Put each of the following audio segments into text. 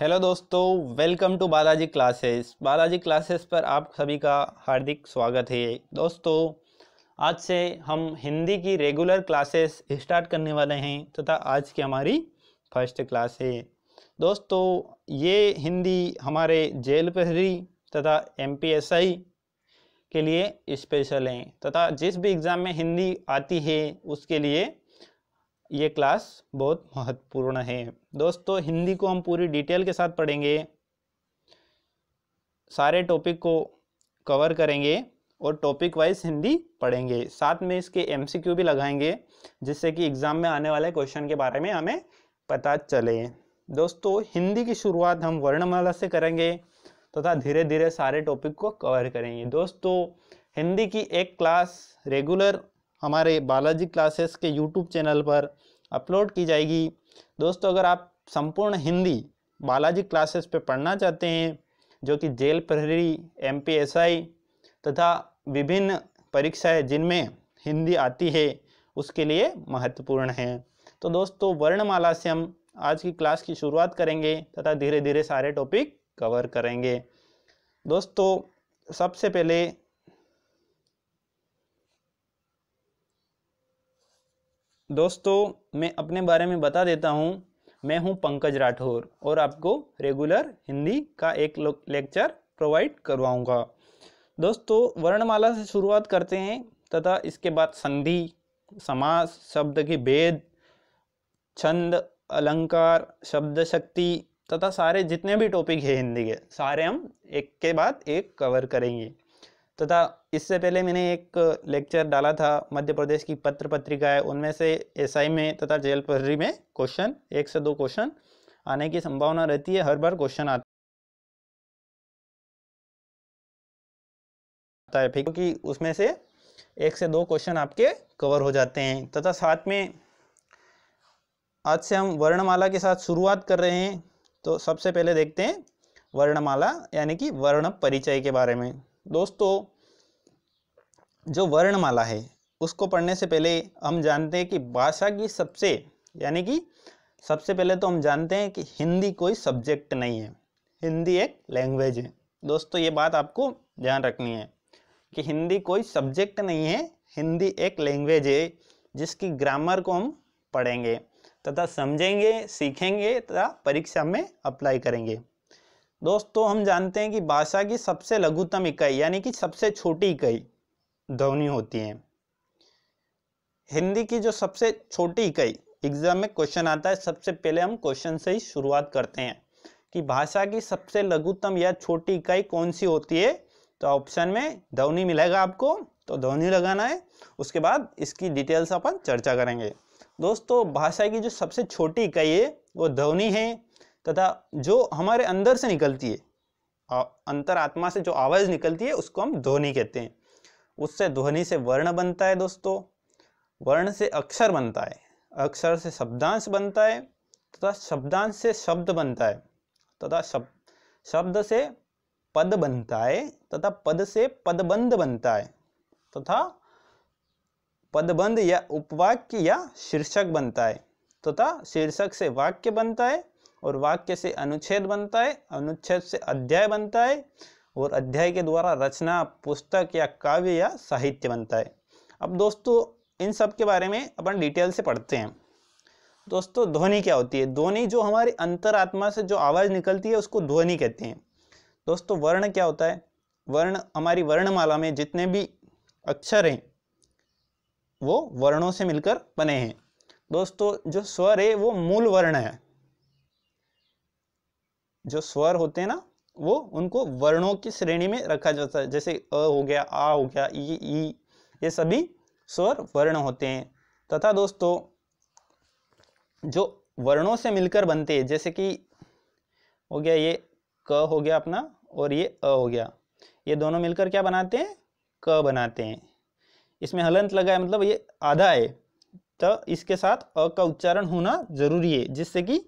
hello दोस्तों welcome to Balaji classes Balaji classes पर आप सभी का हार्दिक स्वागत है दोस्तों आज से हम हिंदी की रेगुलर क्लासेस स्टार्ट करने वाले हैं तथा तो आज की हमारी फर्स्ट क्लास है दोस्तों ये हिंदी हमारे जेल प्रहरी तथा एम के लिए स्पेशल हैं तथा जिस भी एग्ज़ाम में हिंदी आती है उसके लिए ये क्लास बहुत महत्वपूर्ण है दोस्तों हिंदी को हम पूरी डिटेल के साथ पढ़ेंगे सारे टॉपिक को कवर करेंगे और टॉपिक वाइज हिंदी पढ़ेंगे साथ में इसके एमसीक्यू भी लगाएंगे जिससे कि एग्ज़ाम में आने वाले क्वेश्चन के बारे में हमें पता चले दोस्तों हिंदी की शुरुआत हम वर्णमाला से करेंगे तथा तो धीरे धीरे सारे टॉपिक को कवर करेंगे दोस्तों हिंदी की एक क्लास रेगुलर हमारे बालाजी क्लासेस के यूट्यूब चैनल पर अपलोड की जाएगी दोस्तों अगर आप संपूर्ण हिंदी बालाजी क्लासेस पे पढ़ना चाहते हैं जो कि जेल प्रहरी एम तथा विभिन्न परीक्षाएं जिनमें हिंदी आती है उसके लिए महत्वपूर्ण है तो दोस्तों वर्णमाला से हम आज की क्लास की शुरुआत करेंगे तथा धीरे धीरे सारे टॉपिक कवर करेंगे दोस्तों सबसे पहले दोस्तों मैं अपने बारे में बता देता हूँ मैं हूँ पंकज राठौर और आपको रेगुलर हिंदी का एक लेक्चर प्रोवाइड करवाऊँगा दोस्तों वर्णमाला से शुरुआत करते हैं तथा इसके बाद संधि समास शब्द की भेद छंद अलंकार शब्द शक्ति तथा सारे जितने भी टॉपिक है हिंदी के सारे हम एक के बाद एक कवर करेंगे तथा इससे पहले मैंने एक लेक्चर डाला था मध्य प्रदेश की पत्र पत्रिका है उनमें से एसआई में तथा जेल प्रहरी में क्वेश्चन एक से दो क्वेश्चन आने की संभावना रहती है हर बार क्वेश्चन आता है ठीक क्योंकि उसमें से एक से दो क्वेश्चन आपके कवर हो जाते हैं तथा साथ में आज से हम वर्णमाला के साथ शुरुआत कर रहे हैं तो सबसे पहले देखते हैं वर्णमाला यानी कि वर्ण परिचय के बारे में दोस्तों जो वर्णमाला है उसको पढ़ने से पहले हम जानते हैं कि भाषा की सबसे यानी कि सबसे पहले तो हम जानते हैं कि हिंदी कोई सब्जेक्ट नहीं है हिंदी एक लैंग्वेज है दोस्तों ये बात आपको ध्यान रखनी है कि हिंदी कोई सब्जेक्ट नहीं है हिंदी एक लैंग्वेज है जिसकी ग्रामर को हम पढ़ेंगे तथा समझेंगे सीखेंगे तथा परीक्षा में अप्लाई करेंगे दोस्तों हम जानते हैं कि भाषा की सबसे लघुतम इकाई यानी कि सबसे छोटी इकाई ध्वनि होती हैं हिंदी की जो सबसे छोटी इकाई एग्जाम में क्वेश्चन आता है सबसे पहले हम क्वेश्चन से ही शुरुआत करते हैं कि भाषा की सबसे लघुतम या छोटी इकाई कौन सी होती है तो ऑप्शन में ध्वनि मिलेगा आपको तो ध्वनि लगाना है उसके बाद इसकी डिटेल्स अपन चर्चा करेंगे दोस्तों भाषा की जो सबसे छोटी इकाई है वो ध्वनि है तथा जो हमारे अंदर से निकलती है अंतरात्मा से जो आवाज़ निकलती है उसको हम ध्वनि कहते हैं उससे ध्वनि से वर्ण बनता है दोस्तों वर्ण से अक्षर बनता है अक्षर से शब्दांश बनता है तथा शब्दांश से शब्द बनता है तथा शब्द शब्द से पद बनता है तथा पद से पदबंध बनता है तथा पदबंध या उपवाक्य या शीर्षक बनता है तथा शीर्षक से वाक्य बनता है और वाक्य से अनुच्छेद बनता है अनुच्छेद से अध्याय बनता है और अध्याय के द्वारा रचना पुस्तक या काव्य या साहित्य बनता है अब दोस्तों इन सब के बारे में अपन डिटेल से पढ़ते हैं दोस्तों ध्वनि क्या होती है ध्वनि जो हमारी अंतरात्मा से जो आवाज़ निकलती है उसको ध्वनि कहते हैं दोस्तों वर्ण क्या होता है वर्ण हमारी वर्णमाला में जितने भी अक्षर हैं वो वर्णों से मिलकर बने हैं दोस्तों जो स्वर है वो मूल वर्ण है जो स्वर होते हैं ना वो उनको वर्णों की श्रेणी में रखा जाता है जैसे अ हो गया आ हो गया ई ई ये सभी स्वर वर्ण होते हैं तथा दोस्तों जो वर्णों से मिलकर बनते हैं जैसे कि हो गया ये क हो गया अपना और ये अ हो गया ये दोनों मिलकर क्या बनाते हैं क बनाते हैं इसमें हलंत लगा है मतलब ये आधा है तो इसके साथ अ का उच्चारण होना जरूरी है जिससे कि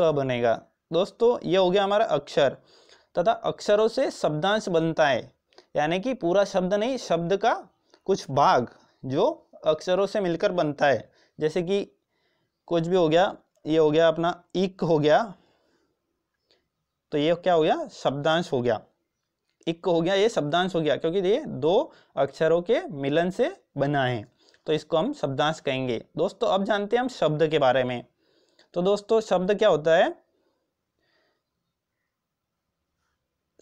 क बनेगा दोस्तों ये हो गया हमारा अक्षर तथा अक्षरों से शब्दांश बनता है यानी कि पूरा शब्द नहीं शब्द का कुछ भाग जो अक्षरों से मिलकर बनता है जैसे कि कुछ भी हो गया ये हो गया अपना इक हो गया तो ये क्या हो गया शब्दांश हो गया इक हो गया ये शब्दांश हो गया क्योंकि ये दो अक्षरों के मिलन से बना है तो इसको हम शब्दांश कहेंगे दोस्तों अब जानते हैं हम शब्द के बारे में तो दोस्तों शब्द क्या होता है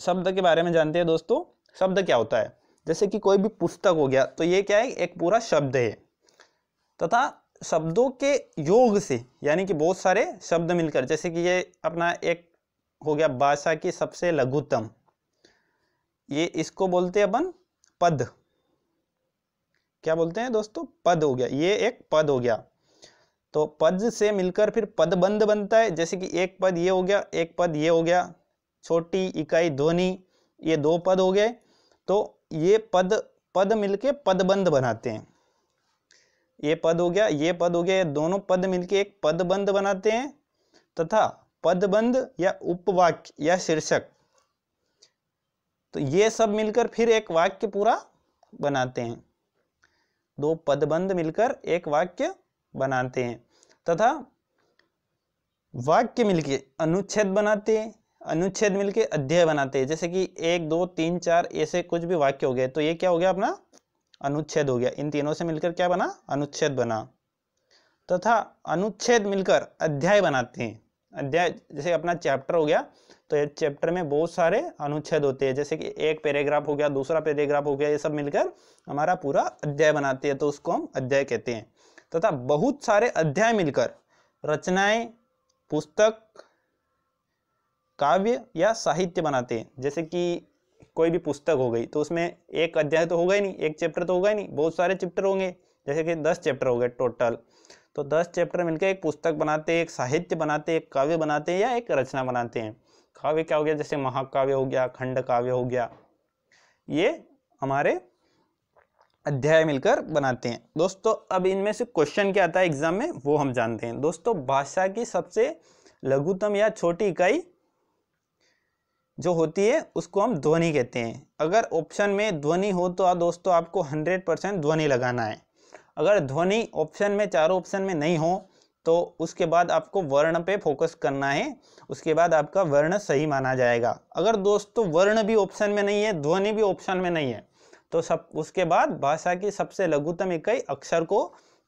शब्द के बारे में जानते हैं दोस्तों शब्द क्या होता है जैसे कि कोई भी पुस्तक हो गया तो ये क्या है एक पूरा शब्द है तथा शब्दों के योग से यानी कि बहुत सारे शब्द मिलकर जैसे कि ये अपना एक हो गया भाषा की सबसे लघुतम ये इसको बोलते हैं अपन पद क्या बोलते हैं दोस्तों पद हो गया ये एक पद हो गया तो पद से मिलकर फिर पदबंध बनता है जैसे कि एक पद ये हो गया एक पद ये हो गया छोटी इकाई ध्वनि ये दो पद हो गए तो ये पद पद मिलके पदबंध बनाते हैं ये पद हो गया ये पद हो गया दोनों पद मिलके एक पदबंध बनाते हैं तथा पदबंध या उपवाक्य या शीर्षक तो ये सब मिलकर फिर एक वाक्य पूरा बनाते हैं दो पदबंध मिलकर एक वाक्य बनाते हैं तथा वाक्य मिलके अनुच्छेद बनाते हैं अनुच्छेद मिलके अध्याय बनाते हैं जैसे कि एक दो तीन चार ऐसे कुछ भी वाक्य हो गए तो ये क्या हो गया अपना अनुच्छेद हो गया इन तीनों से मिलकर क्या बना अनुच्छेद बना तथा अनुच्छेद मिलकर अध्याय बनाते हैं अध्याय जैसे अपना चैप्टर हो गया तो ये चैप्टर में बहुत सारे अनुच्छेद होते हैं जैसे कि एक पैराग्राफ हो गया दूसरा पैराग्राफ हो गया ये सब मिलकर हमारा पूरा अध्याय बनाते हैं तो उसको हम अध्याय कहते हैं तथा बहुत सारे अध्याय मिलकर रचनाएं पुस्तक काव्य या साहित्य बनाते हैं जैसे कि कोई भी पुस्तक हो गई तो उसमें एक अध्याय तो होगा ही नहीं एक चैप्टर तो होगा ही नहीं बहुत सारे चैप्टर होंगे जैसे कि दस चैप्टर हो गए टोटल तो दस चैप्टर मिलकर एक पुस्तक बनाते एक साहित्य बनाते एक काव्य बनाते हैं या एक रचना बनाते हैं काव्य क्या हो गया जैसे महाकाव्य हो गया खंड काव्य हो गया ये हमारे अध्याय मिलकर बनाते हैं दोस्तों अब इनमें से क्वेश्चन क्या आता है एग्जाम में वो हम जानते हैं दोस्तों भाषा की सबसे लघुतम या छोटी इकाई जो होती है उसको हम ध्वनि कहते हैं अगर ऑप्शन में ध्वनि हो तो दोस्तों आपको हंड्रेड परसेंट ध्वनि लगाना है अगर ध्वनि ऑप्शन में चारों ऑप्शन में नहीं हो तो उसके बाद आपको वर्ण पे फोकस करना है उसके बाद आपका वर्ण सही माना जाएगा अगर दोस्तों वर्ण भी ऑप्शन में नहीं है ध्वनि भी ऑप्शन में नहीं है तो सब उसके बाद भाषा की सबसे लघुतम इकाई अक्षर को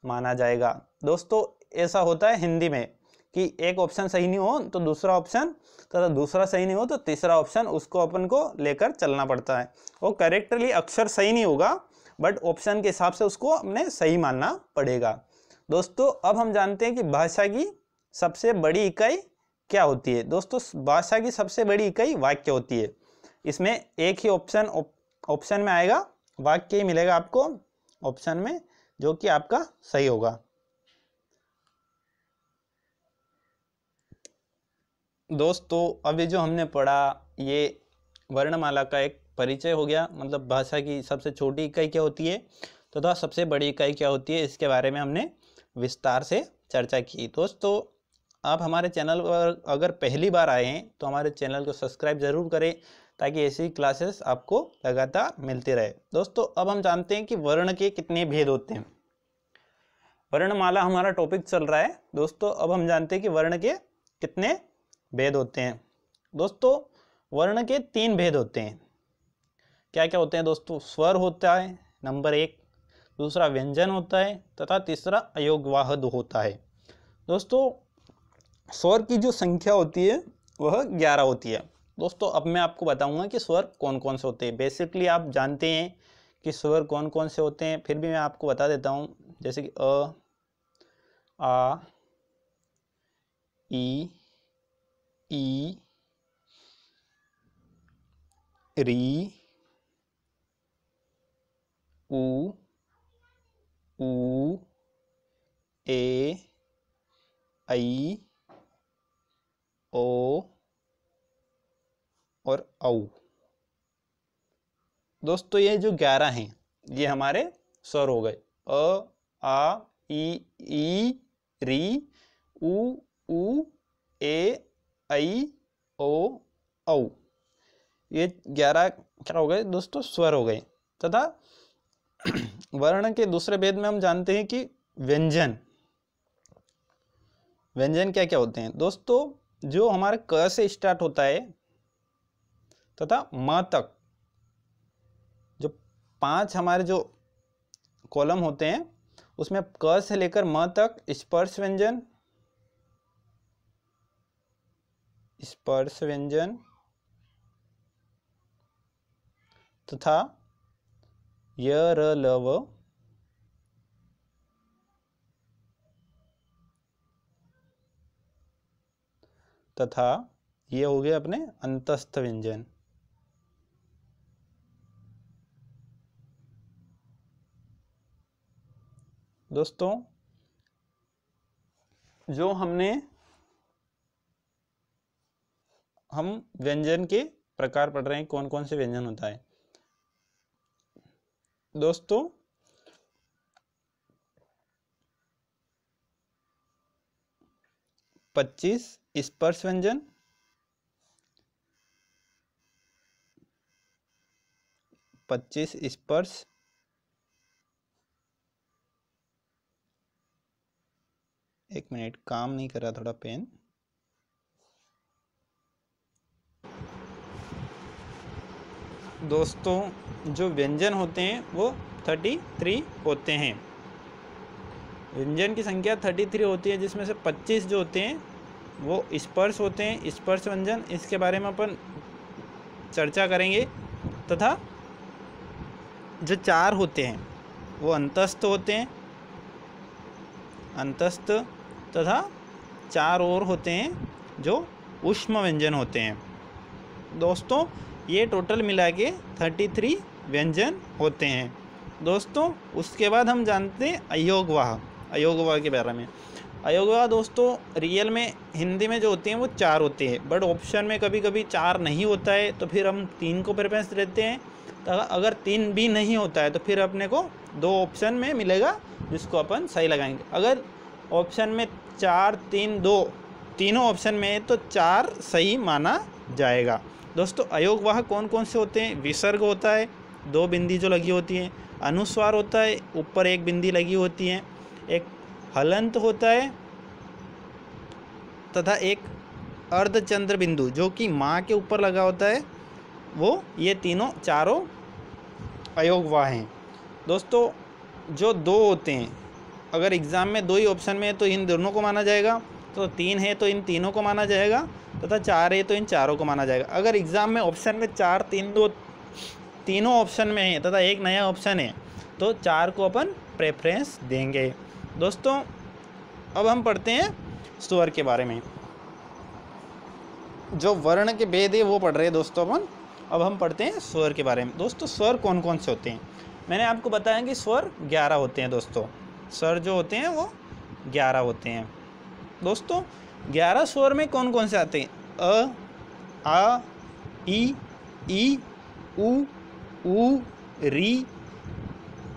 माना जाएगा दोस्तों ऐसा होता है हिंदी में कि एक ऑप्शन सही नहीं हो तो दूसरा ऑप्शन तथा दूसरा सही नहीं हो तो तीसरा ऑप्शन उसको अपन को लेकर चलना पड़ता है वो करेक्टली अक्षर सही नहीं होगा बट ऑप्शन के हिसाब से उसको अपने सही मानना पड़ेगा दोस्तों अब हम जानते हैं कि भाषा की सबसे बड़ी इकाई क्या होती है दोस्तों भाषा की सबसे बड़ी इकाई वाक्य होती है इसमें एक ही ऑप्शन ऑप्शन में आएगा वाक्य ही मिलेगा आपको ऑप्शन में जो कि आपका सही होगा दोस्तों अभी जो हमने पढ़ा ये वर्णमाला का एक परिचय हो गया मतलब भाषा की सबसे छोटी इकाई क्या होती है तथा तो सबसे बड़ी इकाई क्या होती है इसके बारे में हमने विस्तार से चर्चा की दोस्तों आप हमारे चैनल पर अगर पहली बार आए हैं तो हमारे चैनल को सब्सक्राइब ज़रूर करें ताकि ऐसी क्लासेस आपको लगातार मिलती रहे दोस्तों अब हम जानते हैं कि वर्ण के कितने भेद होते हैं वर्णमाला हमारा टॉपिक चल रहा है दोस्तों अब हम जानते हैं कि वर्ण के कितने भेद होते हैं दोस्तों वर्ण के तीन भेद होते हैं क्या क्या होते हैं दोस्तों स्वर होता है नंबर एक दूसरा व्यंजन होता है तथा तीसरा अयोगवाहद होता है दोस्तों स्वर की जो संख्या होती है वह ग्यारह होती है दोस्तों अब मैं आपको बताऊंगा कि स्वर कौन कौन से होते हैं बेसिकली आप जानते हैं कि स्वर कौन कौन से होते हैं फिर भी मैं आपको बता देता हूँ जैसे कि अ आ ई ई री ऊ ऊ ए आई ओ और औ दोस्तों ये जो ग्यारह हैं ये हमारे स्वर हो गए अ आ ई ई री उ ऊ ए आई ओ औ ये ग्यारह क्या हो गए दोस्तों स्वर हो गए तथा वर्ण के दूसरे भेद में हम जानते हैं कि व्यंजन व्यंजन क्या क्या होते हैं दोस्तों जो हमारे क से स्टार्ट होता है तथा म तक जो पांच हमारे जो कॉलम होते हैं उसमें क से लेकर म तक स्पर्श व्यंजन स्पर्श व्यंजन तथा य र ल व तथा ये हो गए अपने अंतस्थ व्यंजन दोस्तों जो हमने हम व्यंजन के प्रकार पढ़ रहे हैं कौन कौन से व्यंजन होता है दोस्तों पच्चीस स्पर्श व्यंजन पच्चीस स्पर्श एक मिनट काम नहीं कर रहा थोड़ा पेन दोस्तों जो व्यंजन होते हैं वो थर्टी थ्री होते हैं व्यंजन की संख्या थर्टी थ्री होती है जिसमें से पच्चीस जो होते हैं वो स्पर्श होते हैं स्पर्श व्यंजन इसके बारे में अपन चर्चा करेंगे तथा जो चार होते हैं वो अंतस्थ होते हैं अंतस्थ तथा चार और होते हैं जो उष्म व्यंजन होते हैं दोस्तों ये टोटल मिला के थर्टी थ्री व्यंजन होते हैं दोस्तों उसके बाद हम जानते हैं अयोगवाह अयोगवाह के बारे में अयोगवाह दोस्तों रियल में हिंदी में जो होती हैं वो चार होती है बट ऑप्शन में कभी कभी चार नहीं होता है तो फिर हम तीन को प्रेफरेंस देते हैं तो अगर तीन भी नहीं होता है तो फिर अपने को दो ऑप्शन में मिलेगा जिसको अपन सही लगाएंगे अगर ऑप्शन में चार तीन दो तीनों ऑप्शन में है तो चार सही माना जाएगा दोस्तों अयोग वाह कौन कौन से होते हैं विसर्ग होता है दो बिंदी जो लगी होती हैं अनुस्वार होता है ऊपर एक बिंदी लगी होती है एक हलंत होता है तथा एक अर्धचंद्र बिंदु जो कि माँ के ऊपर लगा होता है वो ये तीनों चारों अयोगवाह हैं दोस्तों जो दो होते हैं अगर एग्ज़ाम में दो ही ऑप्शन में है तो इन दोनों को माना जाएगा तो तीन है तो इन तीनों को माना जाएगा तथा चार है तो इन चारों को माना जाएगा अगर एग्ज़ाम में ऑप्शन में चार तीन दो तीनों ऑप्शन में है तथा एक नया ऑप्शन है तो चार को अपन प्रेफरेंस देंगे दोस्तों अब हम पढ़ते हैं स्वर के बारे में जो वर्ण के भेद है वो पढ़ रहे हैं दोस्तों अपन अब हम पढ़ते हैं स्वर के बारे में दोस्तों स्वर कौन कौन से होते हैं मैंने आपको बताया कि स्वर ग्यारह होते हैं दोस्तों स्वर जो होते हैं वो ग्यारह होते हैं दोस्तों ग्यारह स्वर में कौन कौन से आते हैं अ आ ई ई उ ऊ री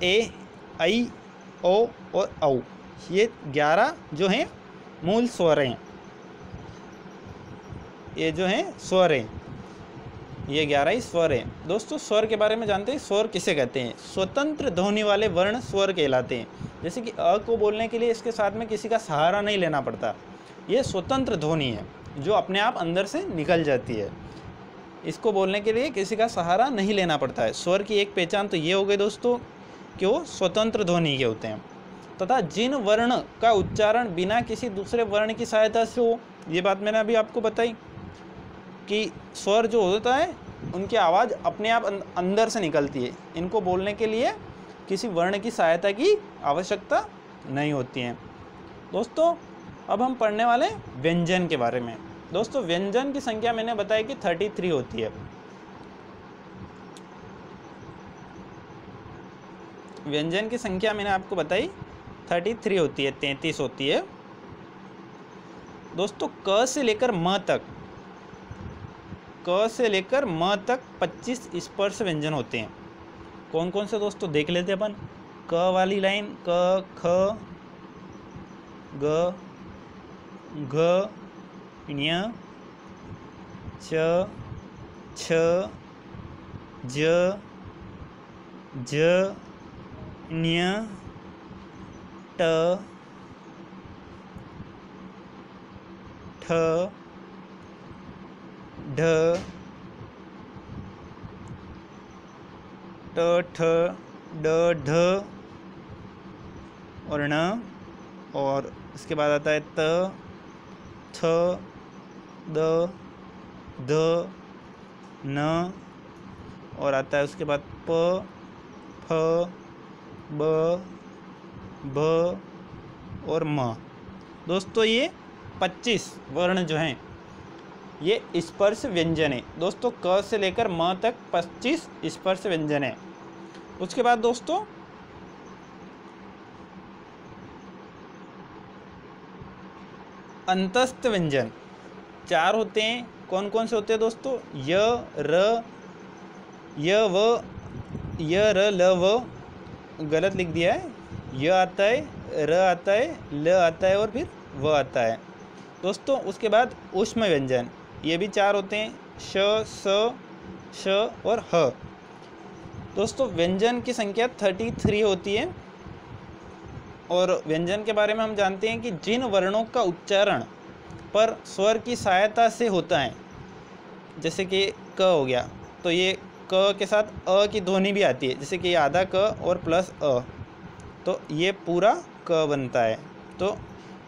ए आई ओ और औ ये ग्यारह जो हैं मूल स्वर हैं ये जो हैं स्वर हैं ये ग्यारह ही स्वर हैं दोस्तों स्वर के बारे में जानते हैं स्वर किसे कहते हैं स्वतंत्र ध्वनि वाले वर्ण स्वर कहलाते हैं जैसे कि अ को बोलने के लिए इसके साथ में किसी का सहारा नहीं लेना पड़ता ये स्वतंत्र ध्वनि है जो अपने आप अंदर से निकल जाती है इसको बोलने के लिए किसी का सहारा नहीं लेना पड़ता है स्वर की एक पहचान तो ये हो गई दोस्तों कि वो स्वतंत्र ध्वनि के होते हैं तथा जिन वर्ण का उच्चारण बिना किसी दूसरे वर्ण की सहायता से हो ये बात मैंने अभी आपको बताई कि स्वर जो होता है उनकी आवाज़ अपने आप अं-, अंदर से निकलती है इनको बोलने के लिए किसी वर्ण की सहायता की आवश्यकता नहीं होती है दोस्तों अब हम पढ़ने वाले व्यंजन के बारे में दोस्तों व्यंजन की संख्या मैंने बताया कि थर्टी थ्री होती है व्यंजन की संख्या मैंने आपको बताई थर्टी थ्री होती है तैंतीस होती है दोस्तों क से लेकर म तक क से लेकर म तक पच्चीस स्पर्श व्यंजन होते हैं कौन कौन से दोस्तों देख लेते अपन क वाली लाइन क ख ग घ ण्य च छ ज ज ण्य ट ठ ढ ट ठ ड ढ और ण और इसके बाद आता है त थ द ध न और आता है उसके बाद प फ ब भ और म दोस्तों ये 25 वर्ण जो हैं ये स्पर्श व्यंजन है दोस्तों क से लेकर म तक 25 स्पर्श व्यंजन है उसके बाद दोस्तों अंतस्थ व्यंजन चार होते हैं कौन कौन से होते हैं दोस्तों य र य व य र ल व गलत लिख दिया है य आता है र आता है ल आता है और फिर व आता है दोस्तों उसके बाद उष्म व्यंजन ये भी चार होते हैं श स श और ह दोस्तों व्यंजन की संख्या थर्टी थ्री होती है और व्यंजन के बारे में हम जानते हैं कि जिन वर्णों का उच्चारण पर स्वर की सहायता से होता है जैसे कि क हो गया तो ये क के साथ अ की ध्वनि भी आती है जैसे कि आधा क और प्लस अ तो ये पूरा क बनता है तो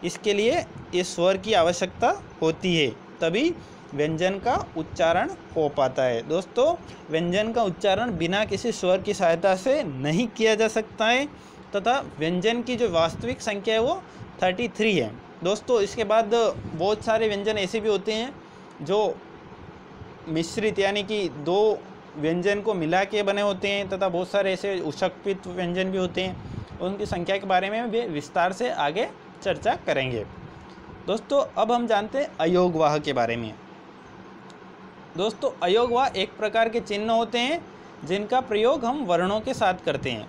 इसके लिए इस स्वर की आवश्यकता होती है तभी व्यंजन का उच्चारण हो पाता है दोस्तों व्यंजन का उच्चारण बिना किसी स्वर की सहायता से नहीं किया जा सकता है तथा व्यंजन की जो वास्तविक संख्या है वो थर्टी थ्री है दोस्तों इसके बाद बहुत सारे व्यंजन ऐसे भी होते हैं जो मिश्रित यानी कि दो व्यंजन को मिला के बने होते हैं तथा बहुत सारे ऐसे उशक्पित व्यंजन भी होते हैं उनकी संख्या के बारे में भी विस्तार से आगे चर्चा करेंगे दोस्तों अब हम जानते हैं अयोगवाह के बारे में दोस्तों अयोगवाह एक प्रकार के चिन्ह होते हैं जिनका प्रयोग हम वर्णों के साथ करते हैं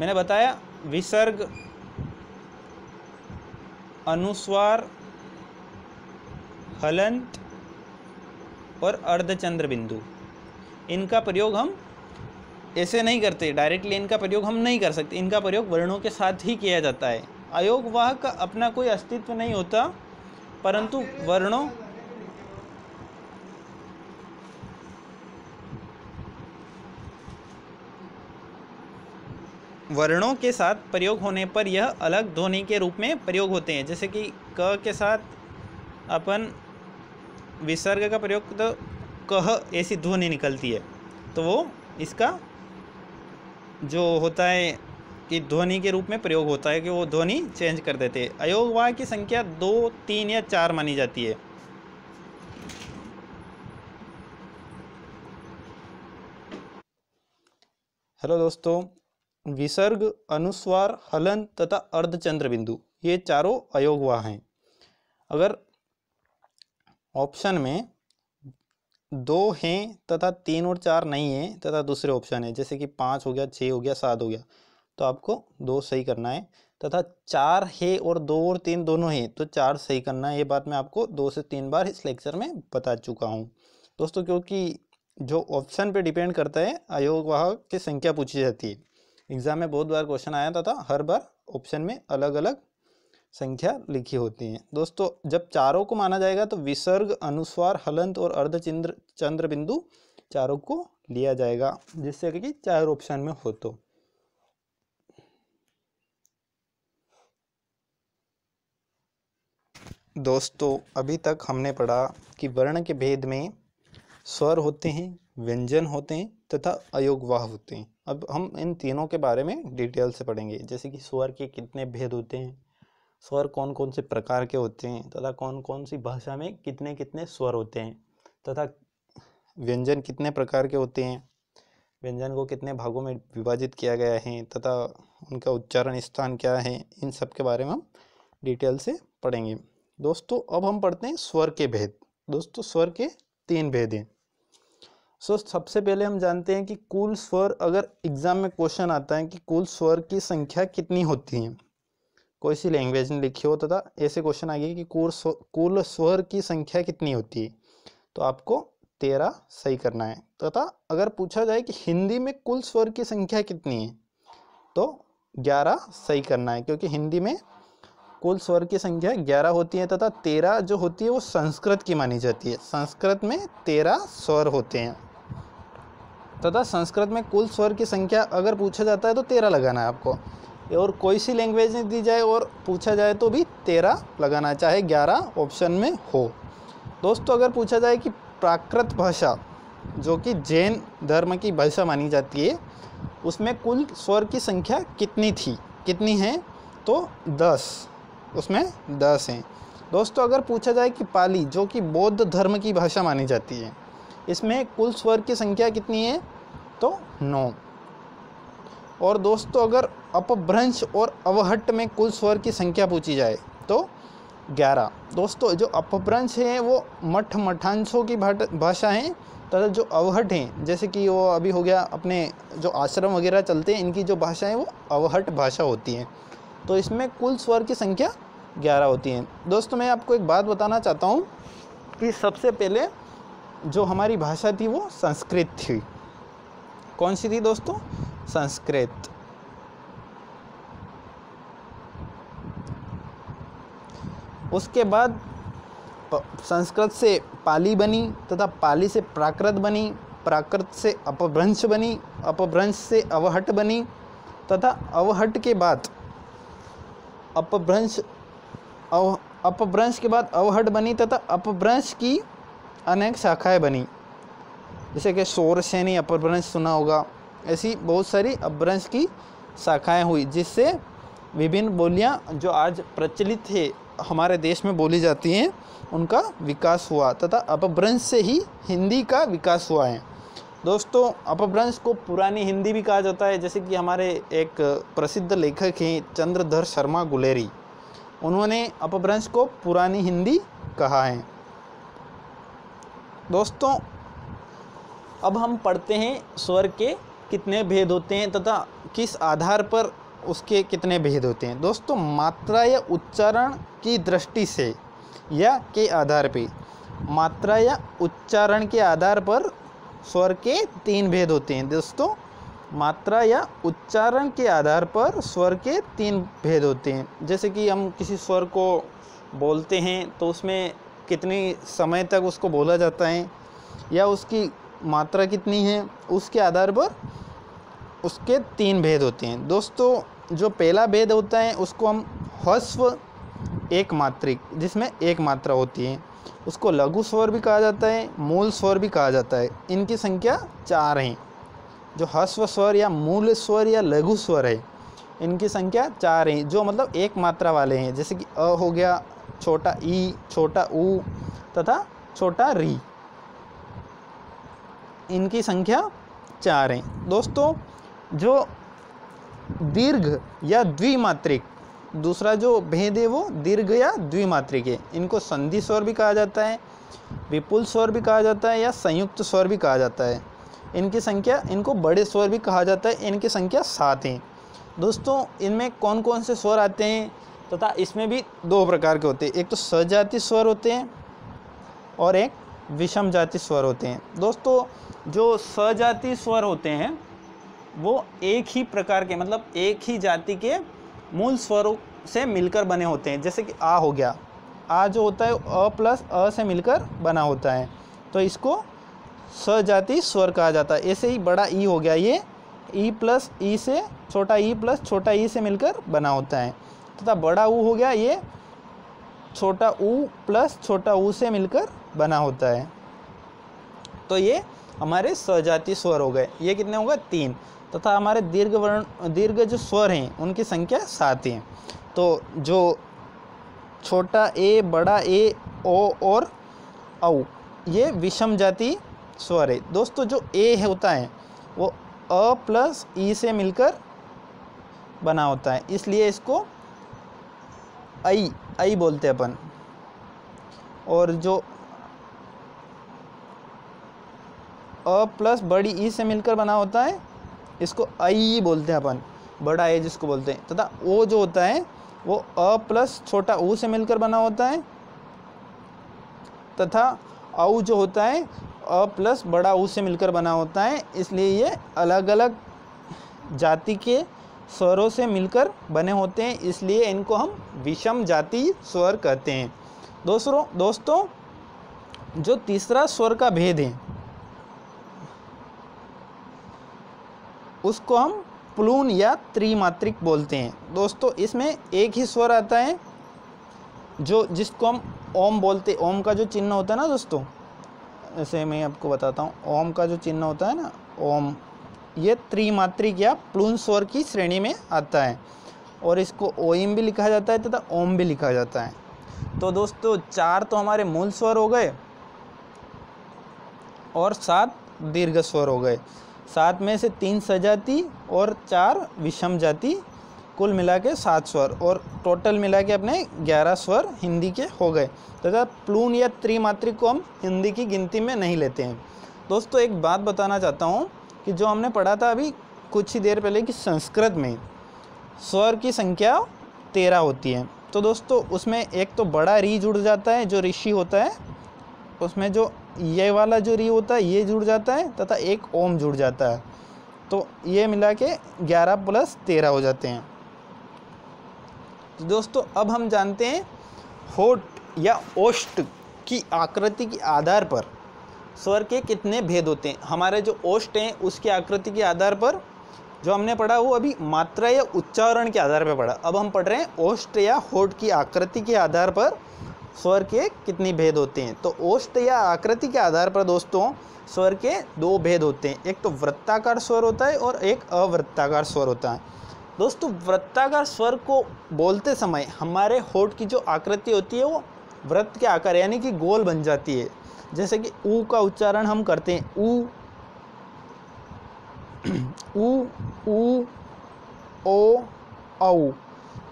मैंने बताया विसर्ग अनुस्वार हलंत और अर्धचंद्र बिंदु इनका प्रयोग हम ऐसे नहीं करते डायरेक्टली इनका प्रयोग हम नहीं कर सकते इनका प्रयोग वर्णों के साथ ही किया जाता है अयोगवाह का अपना कोई अस्तित्व नहीं होता परंतु वर्णों वर्णों के साथ प्रयोग होने पर यह अलग ध्वनि के रूप में प्रयोग होते हैं जैसे कि क के साथ अपन विसर्ग का प्रयोग तो कह ऐसी ध्वनि निकलती है तो वो इसका जो होता है कि ध्वनि के रूप में प्रयोग होता है कि वो ध्वनि चेंज कर देते हैं अयोगवाह की संख्या दो तीन या चार मानी जाती है हेलो दोस्तों विसर्ग अनुस्वार हलन तथा अर्धचंद्र बिंदु ये चारों अयोगवा हैं अगर ऑप्शन में दो हैं तथा तीन और चार नहीं हैं तथा दूसरे ऑप्शन है जैसे कि पाँच हो गया छः हो गया सात हो गया तो आपको दो सही करना है तथा चार है और दो और तीन दोनों हैं तो चार सही करना है ये बात मैं आपको दो से तीन बार इस लेक्चर में बता चुका हूँ दोस्तों क्योंकि जो ऑप्शन पे डिपेंड करता है अयोगवाह की संख्या पूछी जाती है एग्जाम में बहुत बार क्वेश्चन आया था, था हर बार ऑप्शन में अलग अलग संख्या लिखी होती है दोस्तों जब चारों को माना जाएगा तो विसर्ग अनुस्वार हलंत और अर्धचंद्र चंद्र बिंदु चारों को लिया जाएगा जिससे कि चार ऑप्शन में हो तो दोस्तों अभी तक हमने पढ़ा कि वर्ण के भेद में स्वर होते हैं व्यंजन होते हैं तथा अयोगवाह होते हैं अब हम इन तीनों के बारे में डिटेल से पढ़ेंगे जैसे कि स्वर के कितने भेद होते हैं स्वर कौन कौन से प्रकार के होते हैं तथा कौन कौन सी भाषा में कितने कितने स्वर होते हैं तथा व्यंजन कितने प्रकार के होते हैं व्यंजन को कितने भागों में विभाजित किया गया है तथा उनका उच्चारण स्थान क्या है इन सब के बारे में हम डिटेल से पढ़ेंगे दोस्तों अब हम पढ़ते हैं स्वर के भेद दोस्तों स्वर के तीन भेद हैं सो so, सबसे पहले हम जानते हैं कि कुल स्वर अगर एग्ज़ाम में क्वेश्चन आता है कि कुल स्वर की संख्या कितनी होती है कोई सी लैंग्वेज ने लिखी हो तथा ऐसे क्वेश्चन आ गए कि कुल कुल स्वर की संख्या कितनी होती है तो आपको तेरह सही करना है तथा अगर पूछा जाए कि हिंदी में कुल स्वर की संख्या कितनी है तो ग्यारह सही करना है क्योंकि हिंदी में कुल स्वर की संख्या ग्यारह होती है तथा तेरह जो होती है वो संस्कृत की मानी जाती है संस्कृत में तेरह स्वर होते हैं तथा संस्कृत में कुल स्वर की संख्या अगर पूछा जाता है तो तेरह लगाना है आपको और कोई सी लैंग्वेज नहीं दी जाए और पूछा जाए तो भी तेरह लगाना चाहे ग्यारह ऑप्शन में हो दोस्तों अगर पूछा जाए कि प्राकृत भाषा जो कि जैन धर्म की भाषा मानी जाती है उसमें कुल स्वर की संख्या कितनी थी कितनी है तो दस उसमें दस हैं दोस्तों अगर पूछा जाए कि पाली जो कि बौद्ध धर्म की भाषा मानी जाती है इसमें कुल स्वर की संख्या कितनी है तो नौ और दोस्तों अगर अपभ्रंश और अवहट में कुल स्वर की संख्या पूछी जाए तो ग्यारह दोस्तों जो अपभ्रंश हैं वो मठ मठांशों की भाषा हैं तथा जो अवहट हैं जैसे कि वो अभी हो गया अपने जो आश्रम वगैरह चलते हैं इनकी जो भाषा है वो अवहट भाषा होती है तो इसमें कुल स्वर की संख्या ग्यारह होती है दोस्तों मैं आपको एक बात बताना चाहता हूँ कि सबसे पहले जो हमारी भाषा थी वो संस्कृत थी कौन सी थी दोस्तों संस्कृत उसके बाद संस्कृत से पाली बनी तथा पाली से प्राकृत बनी प्राकृत से अपभ्रंश बनी अपभ्रंश से अवहट बनी तथा अवहट के बाद अपभ्रंश अव अपभ्रंश के बाद अवहट बनी तथा अपभ्रंश की अनेक शाखाएं बनी जैसे कि शोर सैनी अपर ब्रंश सुना होगा ऐसी बहुत सारी अपभ्रंश की शाखाएं हुई जिससे विभिन्न बोलियां जो आज प्रचलित है हमारे देश में बोली जाती हैं उनका विकास हुआ तथा अपभ्रंश से ही हिंदी का विकास हुआ है दोस्तों अपभ्रंश को पुरानी हिंदी भी कहा जाता है जैसे कि हमारे एक प्रसिद्ध लेखक हैं चंद्रधर शर्मा गुलेरी उन्होंने अपभ्रंश को पुरानी हिंदी कहा है दोस्तों अब हम पढ़ते हैं स्वर के कितने भेद होते हैं तथा किस आधार पर उसके कितने भेद होते हैं दोस्तों मात्रा या उच्चारण की दृष्टि से या के आधार पे मात्रा या उच्चारण के आधार पर स्वर के तीन भेद होते हैं दोस्तों मात्रा या उच्चारण के आधार पर स्वर के तीन भेद होते हैं जैसे कि हम किसी स्वर को बोलते हैं तो उसमें कितने समय तक उसको बोला जाता है या उसकी मात्रा कितनी है उसके आधार पर उसके तीन भेद होते हैं दोस्तों जो पहला भेद होता है उसको हम हस्व एक मात्रिक जिसमें एक मात्रा होती है उसको लघु स्वर भी कहा जाता है मूल स्वर भी कहा जाता है इनकी संख्या चार हैं जो हस्व स्वर या मूल स्वर या लघु स्वर है इनकी संख्या चार हैं जो मतलब एक मात्रा वाले हैं जैसे कि अ हो गया छोटा ई छोटा ऊ तथा छोटा री इनकी संख्या चार है दोस्तों जो दीर्घ या द्विमात्रिक दूसरा जो भेद है वो दीर्घ या द्विमात्रिक है इनको संधि स्वर भी कहा जाता है विपुल स्वर भी कहा जाता है या संयुक्त स्वर भी कहा जाता है इनकी संख्या इनको बड़े स्वर भी कहा जाता है इनकी संख्या सात है दोस्तों इनमें कौन कौन से स्वर आते हैं तथा तो इसमें भी दो प्रकार के होते हैं एक तो सजाति स्वर होते हैं और एक विषम जाति स्वर होते हैं दोस्तों जो सजाति स्वर होते हैं वो एक ही प्रकार के मतलब एक ही जाति के मूल स्वरों से मिलकर बने होते हैं जैसे कि आ हो गया आ जो होता है अ प्लस अ से मिलकर बना होता है तो इसको सजाति स्वर कहा जाता है ऐसे ही बड़ा ई हो गया ये ई प्लस ई से छोटा ई प्लस छोटा ई से मिलकर बना होता है तथा तो बड़ा ऊ हो गया ये छोटा ऊ प्लस छोटा ऊ से मिलकर बना होता है तो ये हमारे सजातीय स्वर हो गए ये कितने गए तीन तथा हमारे दीर्घ वर्ण दीर्घ जो स्वर हैं उनकी संख्या सात है तो जो छोटा ए बड़ा ए ओ और औ ये विषम जाति स्वर है दोस्तों जो ए होता है वो अ प्लस ई से मिलकर बना होता है इसलिए इसको आई आई बोलते हैं अपन और जो अ प्लस बड़ी ई से मिलकर बना होता है इसको आई बोलते हैं अपन बड़ा ए जिसको बोलते हैं तथा ओ जो होता है वो अ प्लस छोटा ऊ से मिलकर बना होता है तथा औ जो होता है अ प्लस बड़ा ऊ से मिलकर बना होता है इसलिए ये अलग अलग जाति के स्वरों से मिलकर बने होते हैं इसलिए इनको हम विषम जाति स्वर कहते हैं दोस्तों दोस्तों जो तीसरा स्वर का भेद है उसको हम प्लून या त्रिमात्रिक बोलते हैं दोस्तों इसमें एक ही स्वर आता है जो जिसको हम ओम बोलते ओम का जो चिन्ह होता है ना दोस्तों ऐसे मैं आपको बताता हूँ ओम का जो चिन्ह होता है ना ओम ये त्रिमात्रिक या प्लून स्वर की श्रेणी में आता है और इसको ओइम भी लिखा जाता है तथा ओम भी लिखा जाता है तो दोस्तों चार तो हमारे मूल स्वर हो गए और सात दीर्घ स्वर हो गए सात में से तीन सजाति और चार विषम जाति कुल मिला के सात स्वर और टोटल मिला के अपने ग्यारह स्वर हिंदी के हो गए तथा तो प्लून या त्रिमात्रिक को हम हिंदी की गिनती में नहीं लेते हैं दोस्तों एक बात बताना चाहता हूँ कि जो हमने पढ़ा था अभी कुछ ही देर पहले कि संस्कृत में स्वर की संख्या तेरह होती है तो दोस्तों उसमें एक तो बड़ा री जुड़ जाता है जो ऋषि होता है उसमें जो ये वाला जो री होता है ये जुड़ जाता है तथा एक ओम जुड़ जाता है तो ये मिला के ग्यारह प्लस तेरह हो जाते हैं तो दोस्तों अब हम जानते हैं होट या ओष्ट की आकृति के आधार पर स्वर के कितने भेद होते हैं हमारे जो ओष्ट हैं उसकी आकृति के आधार पर जो हमने पढ़ा वो अभी मात्रा या उच्चारण के आधार पर पढ़ा अब हम पढ़ रहे हैं ओष्ट या होठ की आकृति के आधार पर स्वर के कितनी भेद होते हैं तो ओष्ट या आकृति के आधार पर दोस्तों स्वर के दो भेद होते हैं एक तो वृत्ताकार स्वर होता है और एक अवृत्ताकार स्वर होता है दोस्तों वृत्ताकार स्वर को बोलते समय हमारे होठ की जो आकृति होती है वो वृत्त के आकार यानी कि गोल बन जाती है जैसे कि ऊ का उच्चारण हम करते हैं ऊ उ उ ओ औ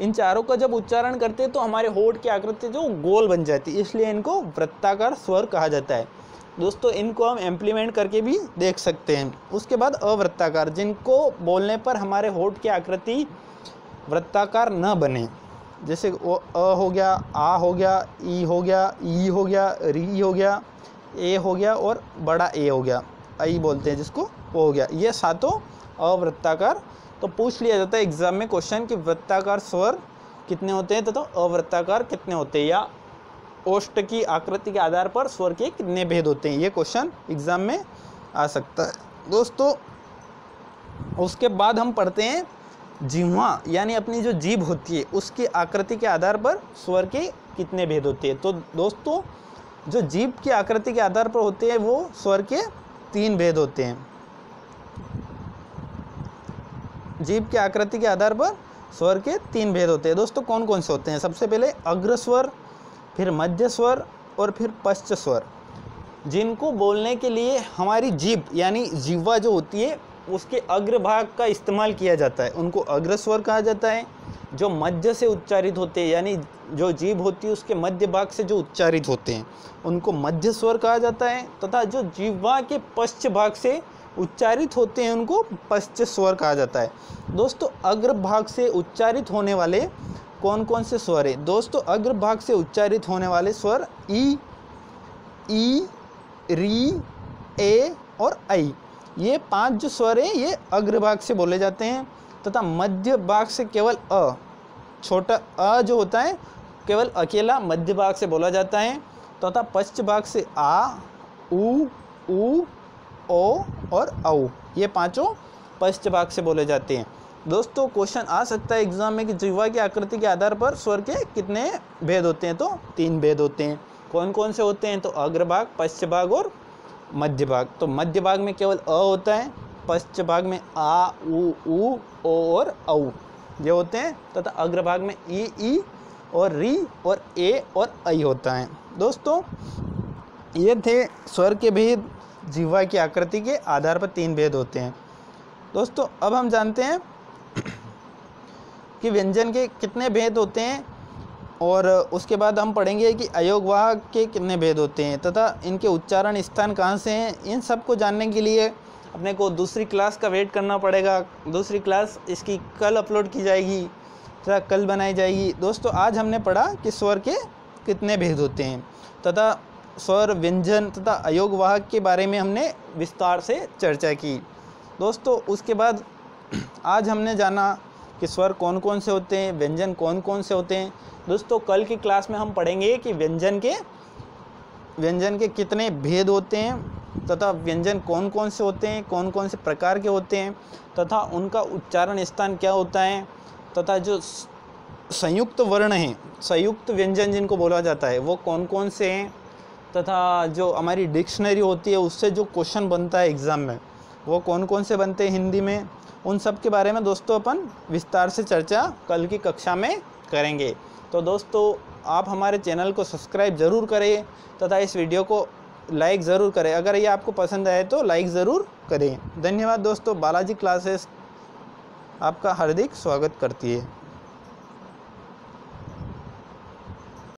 इन चारों का जब उच्चारण करते हैं तो हमारे होठ की आकृति जो गोल बन जाती है इसलिए इनको वृत्ताकार स्वर कहा जाता है दोस्तों इनको हम एम्प्लीमेंट करके भी देख सकते हैं उसके बाद अवृत्ताकार जिनको बोलने पर हमारे होठ की आकृति वृत्ताकार न बने जैसे अ हो गया आ हो गया ई हो गया ई हो गया री हो गया ए हो गया और बड़ा ए हो गया आई बोलते हैं जिसको वो हो गया ये सातों अवृत्ताकार तो पूछ लिया जाता है एग्ज़ाम में क्वेश्चन कि वृत्ताकार स्वर कितने होते हैं तथा तो, तो अवृत्ताकार कितने होते हैं या ओष्ट की आकृति के आधार पर स्वर के कितने भेद होते हैं ये क्वेश्चन एग्ज़ाम में आ सकता है दोस्तों उसके बाद हम पढ़ते हैं जिहवा यानी अपनी जो जीभ होती है उसकी आकृति के आधार पर स्वर के कितने भेद होते हैं तो दोस्तों जो जीव की आकृति के आधार पर होते हैं वो स्वर के तीन भेद होते हैं जीव की आकृति के आधार पर स्वर के तीन भेद होते हैं दोस्तों कौन कौन से होते हैं सबसे पहले अग्र स्वर फिर मध्य स्वर और फिर पश्च स्वर जिनको बोलने के लिए हमारी जीव यानी जीवा जो होती है उसके अग्रभाग का इस्तेमाल किया जाता है उनको अग्र स्वर कहा जाता है जो मध्य से उच्चारित होते हैं यानी जो जीभ होती है उसके मध्य भाग से जो उच्चारित होते हैं उनको मध्य स्वर कहा जाता है तथा जो जीवा के पश्च भाग से उच्चारित होते हैं उनको पश्च स्वर कहा जाता है दोस्तों अग्रभाग से उच्चारित होने वाले कौन कौन से स्वर है दोस्तों अग्रभाग से उच्चारित होने वाले स्वर ई ई री ए और आई ये पांच जो स्वर हैं ये अग्रभाग से बोले जाते हैं तथा मध्य भाग से केवल अ छोटा अ जो होता है केवल अकेला मध्य भाग से बोला जाता है तथा पश्च भाग से आ उ उ ओ और औ ये पांचों पश्च भाग से बोले जाते हैं दोस्तों क्वेश्चन आ सकता है एग्जाम में कि जीवा की आकृति के आधार पर स्वर के कितने भेद होते हैं तो तीन भेद होते हैं कौन कौन से होते हैं तो अग्रभाग पश्च भाग और मध्य भाग तो मध्य भाग में केवल अ होता है पश्च भाग में आ ऊ ऊ और औ ये होते हैं तथा अग्रभाग में ई ई और री और ए और ऐ होता है दोस्तों ये थे स्वर के भेद जीवा की आकृति के आधार पर तीन भेद होते हैं दोस्तों अब हम जानते हैं कि व्यंजन के कितने भेद होते हैं और उसके बाद हम पढ़ेंगे कि अयोगवाह के कितने भेद होते हैं तथा इनके उच्चारण स्थान कहाँ से हैं इन सब को जानने के लिए अपने को दूसरी क्लास का वेट करना पड़ेगा दूसरी क्लास इसकी कल अपलोड की जाएगी तथा कल बनाई जाएगी दोस्तों आज हमने पढ़ा कि स्वर के कितने भेद होते हैं तथा स्वर व्यंजन तथा अयोगवाहक के बारे में हमने विस्तार से चर्चा की दोस्तों उसके बाद आज हमने जाना कि स्वर कौन कौन से होते हैं व्यंजन कौन कौन से होते हैं दोस्तों कल की क्लास में हम पढ़ेंगे कि व्यंजन के व्यंजन के कितने भेद होते हैं तथा व्यंजन कौन कौन से होते हैं कौन कौन से प्रकार के होते हैं तथा उनका उच्चारण स्थान क्या होता है तथा जो संयुक्त वर्ण हैं संयुक्त व्यंजन जिनको बोला जाता है वो कौन कौन से हैं तथा जो हमारी डिक्शनरी होती है उससे जो क्वेश्चन बनता है एग्ज़ाम में वो कौन कौन से बनते हैं हिंदी में उन सब के बारे में दोस्तों अपन विस्तार से चर्चा कल की कक्षा में करेंगे तो दोस्तों आप हमारे चैनल को सब्सक्राइब ज़रूर करें तथा इस वीडियो को लाइक ज़रूर करें अगर ये आपको पसंद आए तो लाइक ज़रूर करें धन्यवाद दोस्तों बालाजी क्लासेस आपका हार्दिक स्वागत करती है